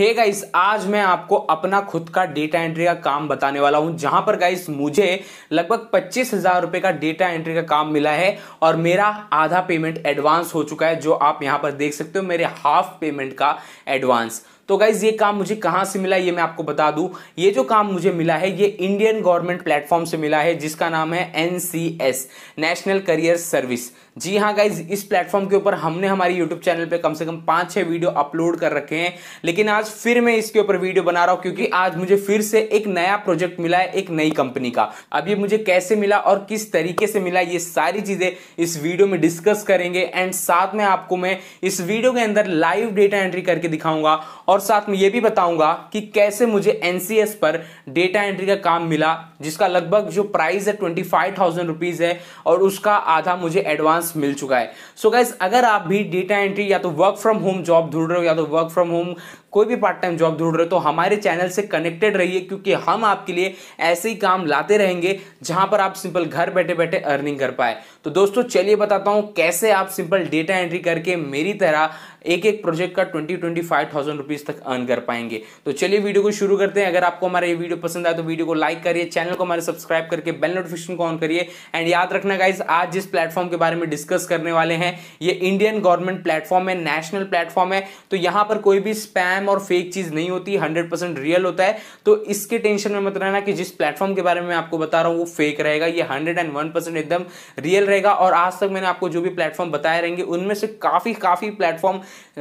hey guys आज मैं आपको अपना खुद का डेटा एंट्री का काम बताने वाला हूं जहां पर गाइस मुझे लगभग पच्चीस हजार रुपए का डेटा एंट्री का काम मिला है और मेरा आधा पेमेंट एडवांस हो चुका है जो आप यहां पर देख सकते हो मेरे हाफ पेमेंट का एडवांस तो गाइज ये काम मुझे कहाँ से मिला ये मैं आपको बता दूं ये जो काम मुझे मिला है ये इंडियन गवर्नमेंट प्लेटफॉर्म से मिला है जिसका नाम है एनसीएस नेशनल करियर सर्विस जी हाँ गाइज इस प्लेटफॉर्म के ऊपर हमने हमारे यूट्यूब चैनल पर कम से कम पांच छह वीडियो अपलोड कर रखे हैं लेकिन आज फिर मैं इसके ऊपर वीडियो बना रहा हूँ क्योंकि आज मुझे फिर से एक नया प्रोजेक्ट मिला है एक नई कंपनी का अब ये मुझे कैसे मिला और किस तरीके से मिला ये सारी चीज़ें इस वीडियो में डिस्कस करेंगे एंड साथ में आपको मैं इस वीडियो के अंदर लाइव डेटा एंट्री करके दिखाऊंगा और साथ में ये भी बताऊंगा कि कैसे मुझे एन पर डेटा एंट्री का काम मिला जिसका लगभग जो प्राइस है ट्वेंटी फाइव है और उसका आधा मुझे एडवांस चांस मिल चुका है सो so गाइज अगर आप भी डेटा एंट्री या तो वर्क फ्रॉम होम जॉब ढूंढ रहे हो या तो वर्क फ्रॉम होम कोई भी पार्ट टाइम जॉब ढूंढ रहे हो तो हमारे चैनल से कनेक्टेड रहिए क्योंकि हम आपके लिए ऐसे ही काम लाते रहेंगे जहां पर आप सिंपल घर बैठे बैठे अर्निंग कर पाए तो दोस्तों चलिए बताता हूं कैसे आप सिंपल डेटा एंट्री करके मेरी तरह एक एक प्रोजेक्ट का twenty twenty five thousand rupees तक अर्न कर पाएंगे तो चलिए वीडियो को शुरू करते हैं अगर आपको हमारा ये वीडियो पसंद आए तो वीडियो को लाइक करिए चैनल को हमारे सब्सक्राइब करके बेल नोटिफिकेशन को ऑन करिए एंड याद रखना गाइज आज जिस प्लेटफॉर्म के बारे में डिस्कस करने वाले हैं ये इंडियन गवर्नमेंट प्लेटफॉर्म है नेशनल प्लेटफॉर्म है तो यहां पर कोई भी स्पैम और फेक चीज़ नहीं होती हंड्रेड परसेंट रियल होता है तो इसके टेंशन में मत रहना कि जिस प्लेटफॉर्म के बारे में आपको बता रहा हूं वो फेक रहेगा ये हंड्रेड एंड वन परसेंट एकदम रियल रहेगा और आज तक मैंने आपको जो भी प्लेटफॉर्म बताए रहेंगे उनमें से काफ़ी काफ़ी प्लेटफॉर्म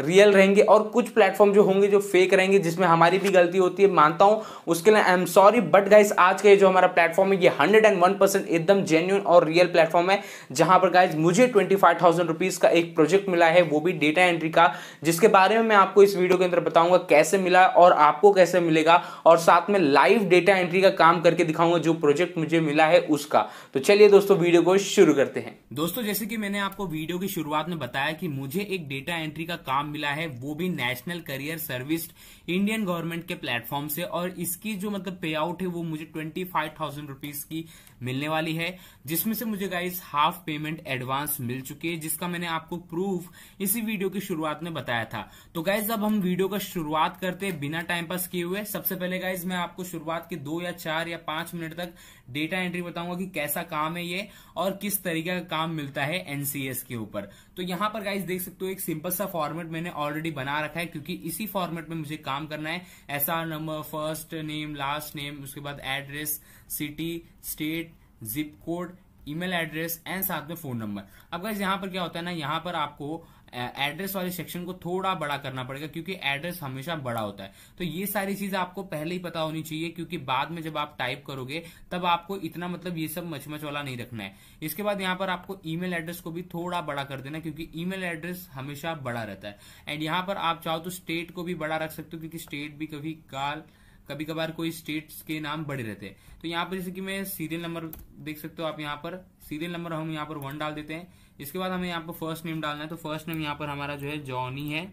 रियल रहेंगे और कुछ प्लेटफॉर्म जो होंगे जो फेक रहेंगे जिसमें हमारी भी गलती होती है मानता हूं उसके लिए I am sorry but guys आज का ये जो हमारा प्लेटफॉर्म है ये हंड्रेड एंड वन परसेंट एकदम जेन्यून और रियल प्लेटफॉर्म है जहां पर गाइज मुझे मुझे ट्वेंटी फाइव थाउजेंड रुपीज का एक प्रोजेक्ट मिला है वो भी डेटा एंट्री का जिसके बारे में मैं आपको इस वीडियो के अंदर बताऊंगा कैसे मिला और आपको कैसे मिलेगा और साथ में लाइव डेटा एंट्री का काम करके दिखाऊंगा जो प्रोजेक्ट मुझे मिला है उसका तो चलिए दोस्तों वीडियो को शुरू करते हैं दोस्तों जैसे कि मैंने आपको वीडियो की शुरुआत में बताया कि मुझे एक डेटा एंट्री का काम मिला है वो भी national career service Indian government के प्लेटफॉर्म से और इसकी जो मतलब पे आउट है वो मुझे ट्वेंटी फाइव थाउजेंड रुपीज की मिलने वाली है जिसमें से मुझे गाइस हाफ पेमेंट एडवांस मिल चुकी है जिसका मैंने आपको प्रूफ इसी वीडियो की शुरुआत में बताया था तो गाइज अब हम वीडियो का शुरुआत करते बिना टाइम पास किए हुए सबसे पहले गाइज मैं आपको शुरुआत के दो या चार या पांच मिनट तक डेटा एंट्री बताऊंगा कि कैसा काम है ये और किस तरीके का काम काम मिलता है एनसीएस के ऊपर तो यहां पर गाइज देख सकते हो एक सिंपल सा फॉर्मेट मैंने ऑलरेडी बना रखा है क्योंकि इसी फॉर्मेट में मुझे काम करना है ऐसा number first name last name उसके बाद address city state zip code email address and साथ में फोन नंबर अब गाइज यहां पर क्या होता है ना यहां पर आपको एड्रेस वाले सेक्शन को थोड़ा बड़ा करना पड़ेगा क्योंकि एड्रेस हमेशा बड़ा होता है तो ये सारी चीज आपको पहले ही पता होनी चाहिए क्योंकि बाद में जब आप टाइप करोगे तब आपको इतना मतलब ये सब मचमच वाला नहीं रखना है इसके बाद यहाँ पर आपको ईमेल एड्रेस को भी थोड़ा बड़ा कर देना क्योंकि ईमेल एड्रेस हमेशा बड़ा रहता है एंड यहाँ पर आप चाहो तो स्टेट को भी बड़ा रख सकते हो क्योंकि स्टेट भी कभी काल कभी कभार कोई स्टेट्स के नाम बड़े रहते हैं तो यहाँ पर जैसे कि मैं सीरियल नंबर देख सकते हो आप यहाँ पर सीरियल नंबर हम यहाँ पर वन डाल देते हैं इसके बाद हमें यहाँ पर फर्स्ट नेम डालना है तो फर्स्ट नेम यहाँ पर हमारा जो है जॉनी है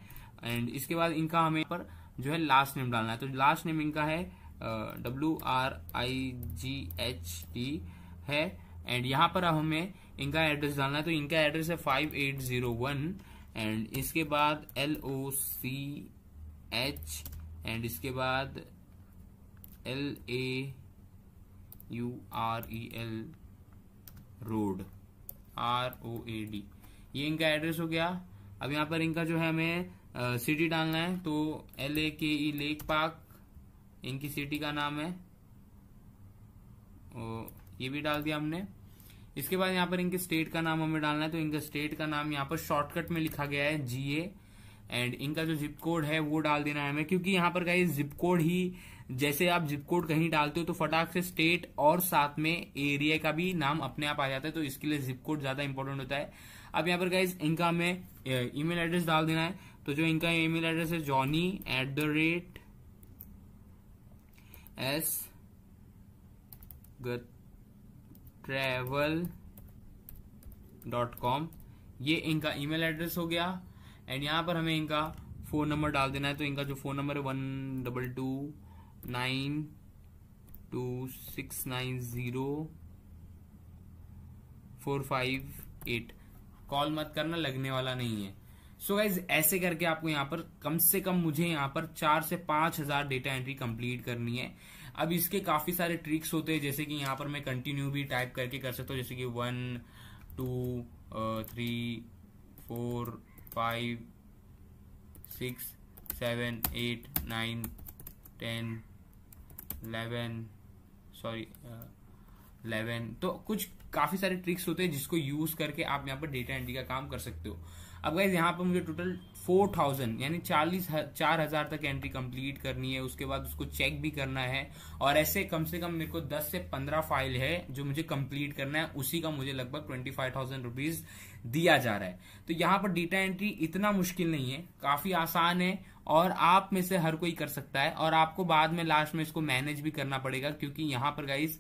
एंड इसके बाद इनका हमें यहाँ पर जो है लास्ट नेम डालना है तो लास्ट नेम इनका है W R I G H T है एंड यहाँ पर हमें इनका एड्रेस डालना है तो इनका एड्रेस है five eight zero one and इसके बाद L O C H and इसके बाद L A U R E L road R O A D ये इनका एड्रेस हो गया अब यहाँ पर इनका जो है हमें सिटी डालना है तो L A K E lake park इनकी सिटी का नाम है ये भी डाल दिया हमने इसके बाद यहाँ पर इनके स्टेट का नाम हमें डालना है तो इनका स्टेट का नाम यहाँ पर शॉर्टकट में लिखा गया है जी ए एंड इनका जो जिप कोड है वो डाल देना है हमें क्योंकि यहाँ पर गाइज जिप कोड ही जैसे आप जिप कोड कहीं डालते हो तो फटाक से स्टेट और साथ में एरिया का भी नाम अपने आप आ जाता है तो इसके लिए जिप कोड ज्यादा इंपॉर्टेंट होता है अब यहाँ पर गाइज इनका हमें ईमेल एड्रेस डाल देना है तो जो इनका ईमेल एड्रेस है Johnny at the rate S travel dot com ये इनका ईमेल एड्रेस हो गया एंड यहाँ पर हमें इनका फ़ोन नंबर डाल देना है तो इनका जो फ़ोन नंबर है one double two nine two six nine zero four five eight call मत करना लगने वाला नहीं है सो so गाइज ऐसे करके आपको यहाँ पर कम से कम मुझे यहाँ पर चार से पांच हजार डेटा एंट्री कंप्लीट करनी है अब इसके काफी सारे ट्रिक्स होते हैं जैसे कि यहाँ पर मैं कंटिन्यू भी टाइप करके कर सकता हूँ जैसे कि one two three four five six seven eight nine ten eleven sorry eleven तो कुछ काफ़ी सारे ट्रिक्स होते हैं जिसको यूज़ करके आप यहाँ पर डेटा एंट्री का काम कर सकते हो अब गाइज यहाँ पर मुझे टोटल फोर थाउजेंड यानी चालीस चार हजार तक एंट्री कंप्लीट करनी है उसके बाद उसको चेक भी करना है और ऐसे कम से कम मेरे को दस से पंद्रह फाइल है जो मुझे कंप्लीट करना है उसी का मुझे लगभग ट्वेंटी फाइव थाउजेंड रुपीज दिया जा रहा है तो यहाँ पर डेटा एंट्री इतना मुश्किल नहीं है काफी आसान है और आप में से हर कोई कर सकता है और आपको बाद में लास्ट में इसको मैनेज भी करना पड़ेगा क्योंकि यहाँ पर गाइस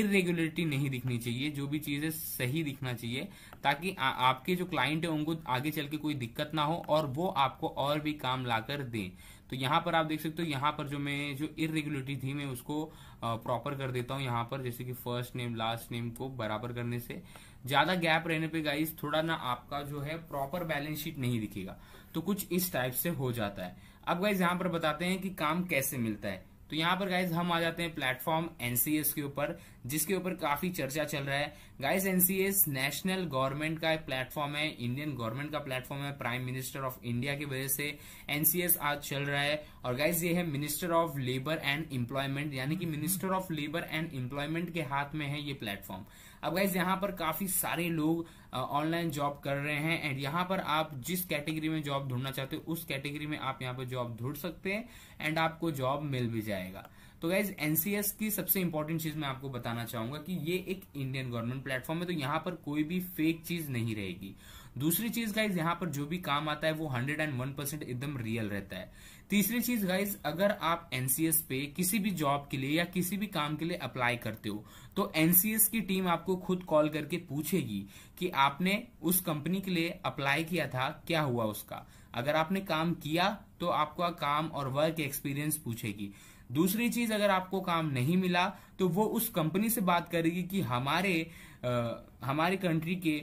इरेग्युलरिटी नहीं दिखनी चाहिए जो भी चीजें सही दिखना चाहिए ताकि आ, आपके जो क्लाइंट है उनको आगे चल के कोई दिक्कत ना हो और वो आपको और भी काम लाकर दें तो यहाँ पर आप देख सकते हो यहाँ पर जो मैं जो इरेगुलरिटी थी मैं उसको प्रॉपर कर देता हूँ यहाँ पर जैसे कि फर्स्ट नेम लास्ट नेम को बराबर करने से ज्यादा गैप रहने पे गाइस थोड़ा ना आपका जो है प्रॉपर बैलेंस शीट नहीं दिखेगा तो कुछ इस टाइप से हो जाता है अब गाइज यहाँ पर बताते हैं कि काम कैसे मिलता है तो यहाँ पर गाइज हम आ जाते हैं प्लेटफॉर्म एनसीएस के ऊपर जिसके ऊपर काफी चर्चा चल रहा है गाइस एनसीएस नेशनल गवर्नमेंट का प्लेटफॉर्म है इंडियन गवर्नमेंट का प्लेटफॉर्म है प्राइम मिनिस्टर ऑफ इंडिया की वजह से एनसीएस आज चल रहा है और गाइस ये है minister of labour and employment यानी कि minister of labour and employment के हाथ में है ये प्लेटफॉर्म अब गाइज यहाँ पर काफी सारे लोग ऑनलाइन जॉब कर रहे हैं एंड यहाँ पर आप जिस कैटेगरी में जॉब ढूंढना चाहते हो उस कैटेगरी में आप यहाँ पर जॉब ढूंढ सकते हैं एंड आपको जॉब मिल भी जाएगा तो गाइज एनसीएस की सबसे इंपॉर्टेंट चीज मैं आपको बताना चाहूंगा कि ये एक इंडियन गवर्नमेंट प्लेटफॉर्म है तो यहाँ पर कोई भी फेक चीज नहीं रहेगी दूसरी चीज गाइज यहाँ पर जो भी काम आता है वो हंड्रेड एंड वन परसेंट एकदम रियल रहता है तीसरी चीज गाइज अगर आप एनसीएस पे किसी भी जॉब के लिए या किसी भी काम के लिए अप्लाई करते हो तो एनसीएस की टीम आपको खुद कॉल करके पूछेगी कि आपने उस कंपनी के लिए अप्लाई किया था क्या हुआ उसका अगर आपने काम किया तो आपका काम और वर्क एक्सपीरियंस पूछेगी दूसरी चीज अगर आपको काम नहीं मिला तो वो उस कंपनी से बात करेगी कि हमारे आ, हमारे कंट्री के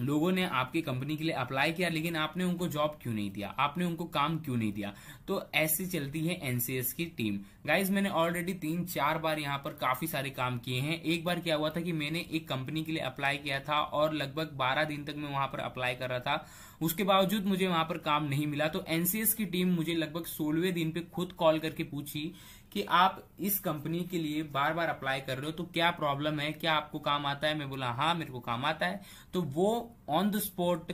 लोगों ने आपकी कंपनी के लिए अप्लाई किया लेकिन आपने उनको जॉब क्यों नहीं दिया आपने उनको काम क्यों नहीं दिया तो ऐसी चलती है एनसीएस की टीम गाइज मैंने ऑलरेडी तीन चार बार यहाँ पर काफी सारे काम किए हैं एक बार क्या हुआ था कि मैंने एक कंपनी के लिए अप्लाई किया था और लगभग बारह दिन तक मैं वहां पर अप्लाई कर रहा था उसके बावजूद मुझे वहां पर काम नहीं मिला तो एनसीएस की टीम मुझे लगभग सोलहवें दिन पे खुद कॉल करके पूछी कि आप इस कंपनी के लिए बार बार अप्लाई कर रहे हो तो क्या प्रॉब्लम है क्या आपको काम आता है मैं बोला हाँ मेरे को काम आता है तो वो ऑन द स्पॉट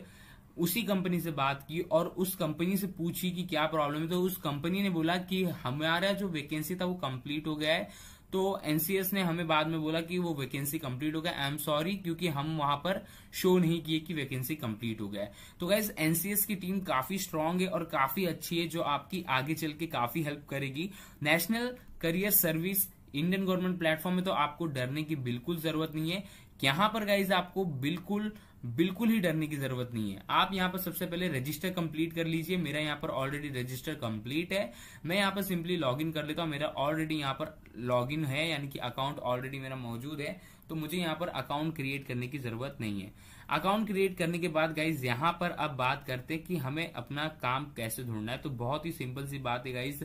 उसी कंपनी से बात की और उस कंपनी से पूछी कि क्या प्रॉब्लम है तो उस कंपनी ने बोला कि हमारा जो वैकेंसी था वो कंप्लीट हो गया है तो एनसीएस ने हमें बाद में बोला कि वो वैकेंसी कंप्लीट हो गया आई एम सॉरी क्योंकि हम वहां पर शो नहीं किए कि वैकेंसी कंप्लीट हो गया है तो गाइज एनसीएस की टीम काफी स्ट्रांग है और काफी अच्छी है जो आपकी आगे चल के काफी हेल्प करेगी national career service Indian government platform में तो आपको डरने की बिल्कुल जरूरत नहीं है यहां पर गाइज आपको बिल्कुल बिल्कुल ही डरने की जरूरत नहीं है आप यहाँ पर सबसे पहले रजिस्टर कंप्लीट कर लीजिए मेरा यहाँ पर ऑलरेडी रजिस्टर कंप्लीट है मैं यहाँ पर सिंपली लॉगिन कर लेता हूँ मेरा ऑलरेडी यहाँ पर लॉगिन है यानी कि अकाउंट ऑलरेडी मेरा मौजूद है तो मुझे यहाँ पर अकाउंट क्रिएट करने की जरूरत नहीं है अकाउंट क्रिएट करने के बाद गाइज यहाँ पर अब बात करते हैं कि हमें अपना काम कैसे ढूंढना है तो बहुत ही सिंपल सी बात है गाइज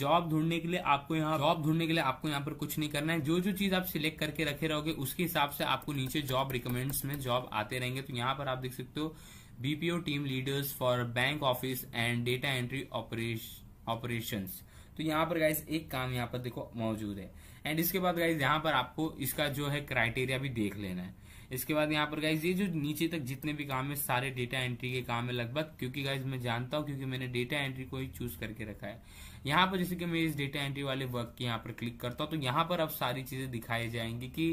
जॉब ढूंढने के लिए आपको यहाँ जॉब ढूंढने के लिए आपको यहाँ पर कुछ नहीं करना है जो जो चीज आप सिलेक्ट करके रखे रहोगे उसके हिसाब से आपको नीचे जॉब रिकमेंड्स में जॉब आते रहेंगे तो यहाँ पर आप देख सकते हो BPO team leaders for bank office and data entry operation तो यहाँ पर गाइस एक काम यहाँ पर देखो मौजूद है एंड इसके बाद गाइज यहाँ पर आपको इसका जो है क्राइटेरिया भी देख लेना है इसके बाद यहाँ पर गाइज ये जो नीचे तक जितने भी काम है सारे डेटा एंट्री के काम है लगभग क्योंकि गाइज मैं जानता हूँ क्योंकि मैंने डेटा एंट्री को ही चूज करके रखा है यहाँ पर जैसे कि मैं इस डेटा एंट्री वाले वर्क की यहाँ पर क्लिक करता हूँ तो यहाँ पर अब सारी चीजें दिखाई जाएंगी कि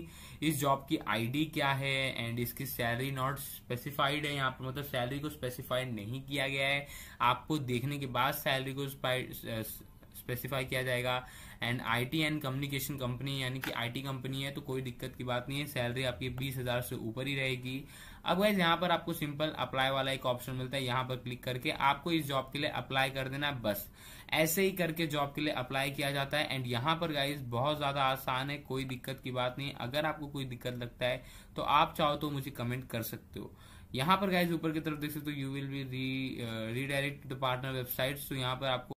इस जॉब की आईडी क्या है एंड इसकी सैलरी नॉट स्पेसिफाइड है यहाँ पर मतलब सैलरी को स्पेसिफाइड नहीं किया गया है आपको देखने के बाद सैलरी को स्पेसिफाई किया जाएगा and IT and communication company यानी कि आईटी कंपनी है तो कोई दिक्कत की बात नहीं है सैलरी आपकी बीस हजार से ऊपर ही रहेगी अब वैस यहाँ पर आपको सिंपल अप्लाई वाला एक ऑप्शन मिलता है यहाँ पर क्लिक करके आपको इस जॉब के लिए अप्लाई कर देना है बस ऐसे ही करके जॉब के लिए अप्लाई किया जाता है एंड यहाँ पर गाइज बहुत ज्यादा आसान है कोई दिक्कत की बात नहीं अगर आपको कोई दिक्कत लगता है तो आप चाहो तो मुझे कमेंट कर सकते हो यहाँ पर गाइज ऊपर की तरफ देख सकते हो you will be re redirect the partner website तो यहाँ पर आपको